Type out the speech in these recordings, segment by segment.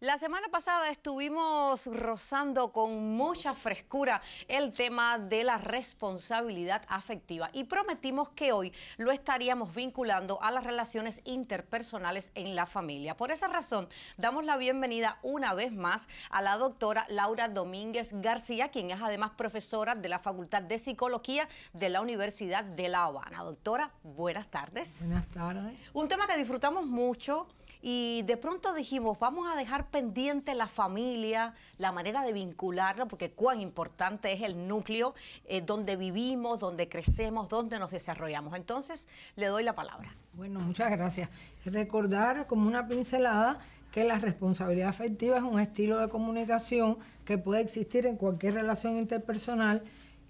La semana pasada estuvimos rozando con mucha frescura el tema de la responsabilidad afectiva y prometimos que hoy lo estaríamos vinculando a las relaciones interpersonales en la familia. Por esa razón, damos la bienvenida una vez más a la doctora Laura Domínguez García, quien es además profesora de la Facultad de Psicología de la Universidad de La Habana. Doctora, buenas tardes. Buenas tardes. Un tema que disfrutamos mucho y de pronto dijimos, vamos a dejar pendiente la familia, la manera de vincularla, porque cuán importante es el núcleo eh, donde vivimos, donde crecemos, donde nos desarrollamos. Entonces, le doy la palabra. Bueno, muchas gracias. Recordar como una pincelada que la responsabilidad afectiva es un estilo de comunicación que puede existir en cualquier relación interpersonal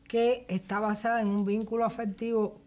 que está basada en un vínculo afectivo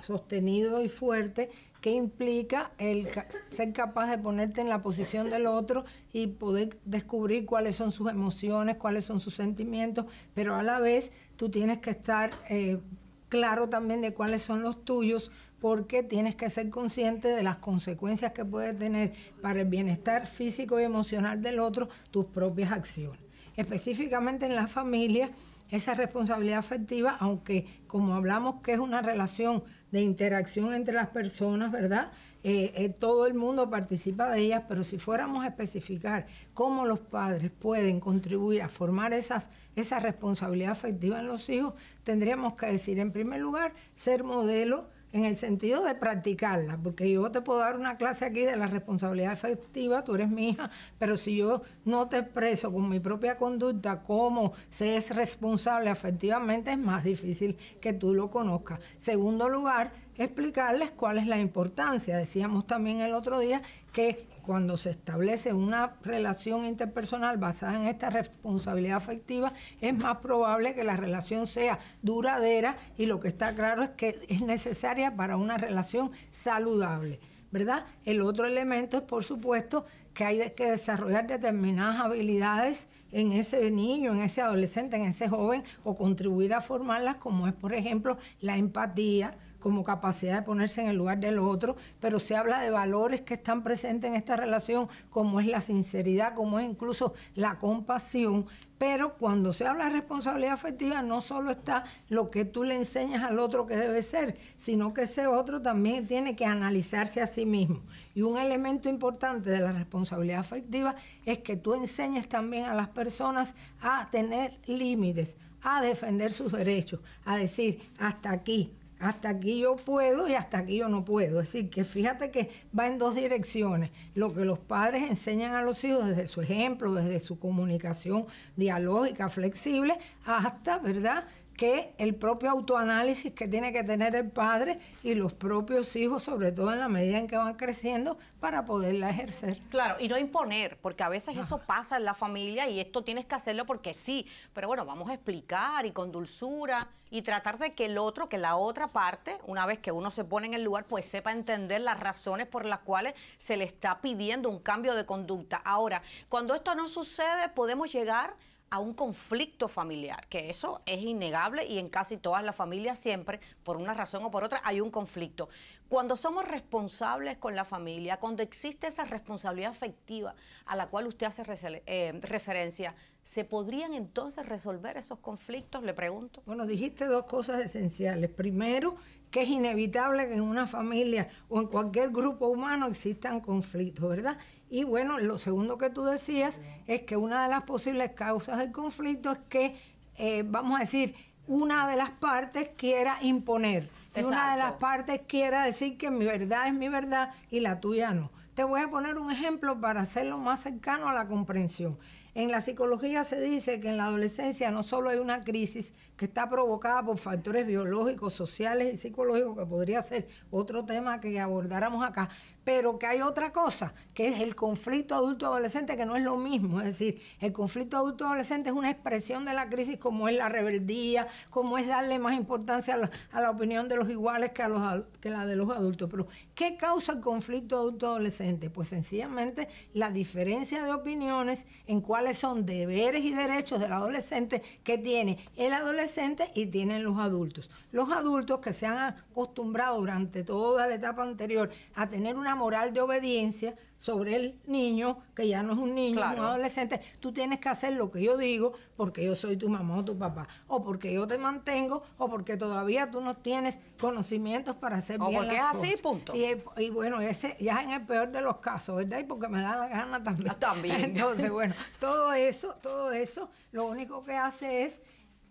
sostenido y fuerte que implica el ser capaz de ponerte en la posición del otro y poder descubrir cuáles son sus emociones, cuáles son sus sentimientos, pero a la vez tú tienes que estar eh, claro también de cuáles son los tuyos, porque tienes que ser consciente de las consecuencias que puede tener para el bienestar físico y emocional del otro tus propias acciones. Específicamente en la familia, esa responsabilidad afectiva, aunque como hablamos que es una relación de interacción entre las personas, ¿verdad? Eh, eh, todo el mundo participa de ellas, pero si fuéramos a especificar cómo los padres pueden contribuir a formar esas, esa responsabilidad afectiva en los hijos, tendríamos que decir, en primer lugar, ser modelo en el sentido de practicarla, porque yo te puedo dar una clase aquí de la responsabilidad efectiva, tú eres mi hija, pero si yo no te expreso con mi propia conducta cómo se es responsable afectivamente, es más difícil que tú lo conozcas. Segundo lugar, explicarles cuál es la importancia. Decíamos también el otro día que cuando se establece una relación interpersonal basada en esta responsabilidad afectiva, es más probable que la relación sea duradera y lo que está claro es que es necesaria para una relación saludable, ¿verdad? El otro elemento es, por supuesto, que hay que desarrollar determinadas habilidades en ese niño, en ese adolescente, en ese joven, o contribuir a formarlas, como es, por ejemplo, la empatía, como capacidad de ponerse en el lugar del otro, pero se habla de valores que están presentes en esta relación, como es la sinceridad, como es incluso la compasión, pero cuando se habla de responsabilidad afectiva no solo está lo que tú le enseñas al otro que debe ser, sino que ese otro también tiene que analizarse a sí mismo. Y un elemento importante de la responsabilidad afectiva es que tú enseñes también a las personas a tener límites, a defender sus derechos, a decir hasta aquí, hasta aquí yo puedo y hasta aquí yo no puedo. Es decir, que fíjate que va en dos direcciones. Lo que los padres enseñan a los hijos desde su ejemplo, desde su comunicación dialógica, flexible, hasta, ¿verdad? que el propio autoanálisis que tiene que tener el padre y los propios hijos, sobre todo en la medida en que van creciendo, para poderla ejercer. Claro, y no imponer, porque a veces eso ah. pasa en la familia y esto tienes que hacerlo porque sí, pero bueno, vamos a explicar y con dulzura y tratar de que el otro, que la otra parte, una vez que uno se pone en el lugar, pues sepa entender las razones por las cuales se le está pidiendo un cambio de conducta. Ahora, cuando esto no sucede, podemos llegar a un conflicto familiar, que eso es innegable y en casi todas las familias siempre, por una razón o por otra, hay un conflicto. Cuando somos responsables con la familia, cuando existe esa responsabilidad afectiva a la cual usted hace eh, referencia, ¿se podrían entonces resolver esos conflictos? Le pregunto. Bueno, dijiste dos cosas esenciales. Primero, que es inevitable que en una familia o en cualquier grupo humano existan conflictos, ¿verdad? Y bueno, lo segundo que tú decías es que una de las posibles causas del conflicto es que, eh, vamos a decir, una de las partes quiera imponer. Y una de las partes quiera decir que mi verdad es mi verdad y la tuya no. Te voy a poner un ejemplo para hacerlo más cercano a la comprensión. En la psicología se dice que en la adolescencia no solo hay una crisis que está provocada por factores biológicos, sociales y psicológicos, que podría ser otro tema que abordáramos acá, pero que hay otra cosa, que es el conflicto adulto-adolescente, que no es lo mismo. Es decir, el conflicto adulto-adolescente es una expresión de la crisis como es la rebeldía, como es darle más importancia a la, opinión de los iguales que a los, que la de los adultos. Pero, ¿qué causa el conflicto adulto-adolescente? Pues sencillamente la diferencia de opiniones en cuál son deberes y derechos del adolescente que tiene el adolescente y tienen los adultos. Los adultos que se han acostumbrado durante toda la etapa anterior a tener una moral de obediencia sobre el niño, que ya no es un niño, un adolescente, tú tienes que hacer lo que yo digo porque yo soy tu mamá o tu papá, o porque yo te mantengo, o porque todavía tú no tienes conocimientos para hacer o porque es así, punto. Y, bueno, ese ya es en el peor de los casos, ¿verdad? Y porque me da la gana también. Ah, también. Entonces, bueno, todo todo eso, todo eso, lo único que hace es,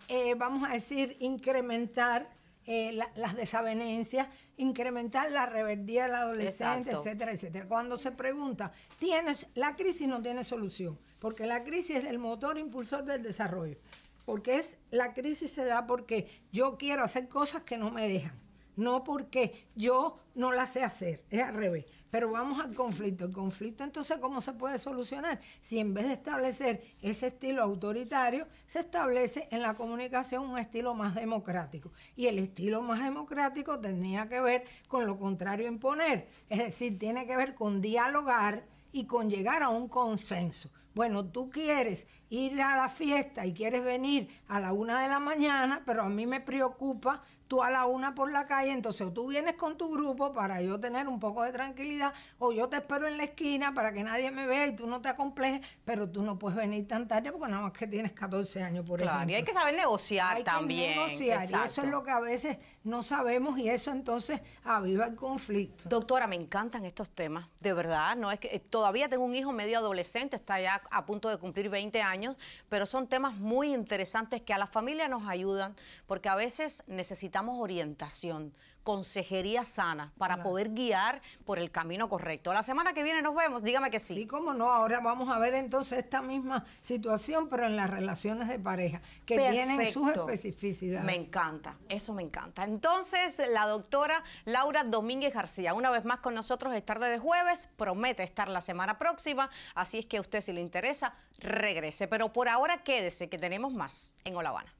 eh, vamos a decir, incrementar eh, las desavenencias, incrementar la rebeldía del adolescente, etcétera, etcétera. Cuando se pregunta, ¿tienes, la crisis no tiene solución, porque la crisis es el motor impulsor del desarrollo, porque es la crisis se da porque yo quiero hacer cosas que no me dejan, no porque yo no las sé hacer, es al revés. Pero vamos al conflicto. El conflicto entonces, ¿cómo se puede solucionar? Si en vez de establecer ese estilo autoritario, se establece en la comunicación un estilo más democrático. Y el estilo más democrático tenía que ver con lo contrario imponer. Es decir, tiene que ver con dialogar y con llegar a un consenso. Bueno, tú quieres ir a la fiesta y quieres venir a la una de la mañana, pero a mí me preocupa tú a la una por la calle, entonces o tú vienes con tu grupo para yo tener un poco de tranquilidad, o yo te espero en la esquina para que nadie me vea y tú no te acomplejes, pero tú no puedes venir tan tarde porque nada más que tienes 14 años, por claro, y hay que saber negociar hay también. Que negociar, y eso es lo que a veces no sabemos y eso entonces aviva el conflicto. Doctora, me encantan estos temas, de verdad, no es que eh, todavía tengo un hijo medio adolescente, está ya a punto de cumplir 20 años, pero son temas muy interesantes que a la familia nos ayudan porque a veces necesitamos orientación consejería sana para poder guiar por el camino correcto. La semana que viene nos vemos, dígame que sí. Sí, cómo no, ahora vamos a ver entonces esta misma situación, pero en las relaciones de pareja, que tienen sus especificidades. Me encanta, eso me encanta. Entonces, la doctora Laura Domínguez García, una vez más con nosotros, es tarde de jueves, promete estar la semana próxima, así es que a usted si le interesa, regrese. Pero por ahora quédese, que tenemos más en Olavana.